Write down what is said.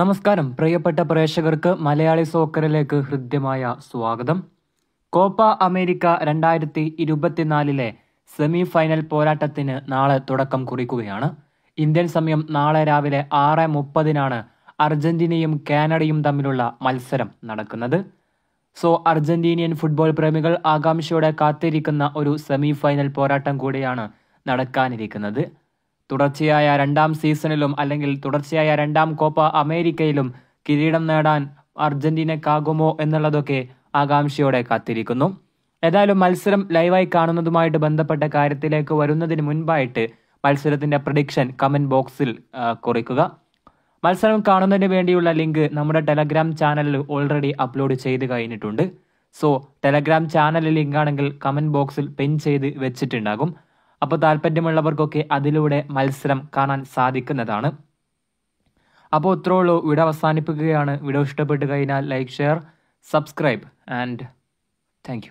നമസ്കാരം പ്രിയപ്പെട്ട പ്രേക്ഷകർക്ക് മലയാളി സോക്കറിലേക്ക് ഹൃദ്യമായ സ്വാഗതം കോപ്പ അമേരിക്ക രണ്ടായിരത്തി ഇരുപത്തിനാലിലെ സെമി ഫൈനൽ പോരാട്ടത്തിന് നാളെ തുടക്കം കുറിക്കുകയാണ് ഇന്ത്യൻ സമയം നാളെ രാവിലെ ആറ് മുപ്പതിനാണ് അർജന്റീനയും കാനഡയും തമ്മിലുള്ള മത്സരം നടക്കുന്നത് സോ അർജന്റീനിയൻ ഫുട്ബോൾ പ്രേമികൾ ആകാംക്ഷയോടെ കാത്തിരിക്കുന്ന ഒരു സെമി ഫൈനൽ പോരാട്ടം കൂടിയാണ് നടക്കാനിരിക്കുന്നത് തുടർച്ചയായ രണ്ടാം സീസണിലും അല്ലെങ്കിൽ തുടർച്ചയായ രണ്ടാം കോപ്പ അമേരിക്കയിലും കിരീടം നേടാൻ അർജന്റീനക്കാകുമോ എന്നുള്ളതൊക്കെ ആകാംക്ഷയോടെ കാത്തിരിക്കുന്നു ഏതായാലും മത്സരം ലൈവായി കാണുന്നതുമായിട്ട് ബന്ധപ്പെട്ട കാര്യത്തിലേക്ക് വരുന്നതിന് മുൻപായിട്ട് മത്സരത്തിന്റെ പ്രഡിക്ഷൻ കമന്റ് ബോക്സിൽ കുറിക്കുക മത്സരം കാണുന്നതിന് വേണ്ടിയുള്ള ലിങ്ക് നമ്മുടെ ടെലഗ്രാം ചാനലിൽ ഓൾറെഡി അപ്ലോഡ് ചെയ്ത് കഴിഞ്ഞിട്ടുണ്ട് സോ ടെലഗ്രാം ചാനൽ ലിങ്ക് ആണെങ്കിൽ ബോക്സിൽ പിൻ ചെയ്ത് വെച്ചിട്ടുണ്ടാകും അപ്പോൾ താല്പര്യമുള്ളവർക്കൊക്കെ അതിലൂടെ മത്സരം കാണാൻ സാധിക്കുന്നതാണ് അപ്പോൾ ഇത്രേ ഉള്ളൂ വീഡിയോ അവസാനിപ്പിക്കുകയാണ് വീഡിയോ ഇഷ്ടപ്പെട്ട് കഴിഞ്ഞാൽ like share subscribe and thank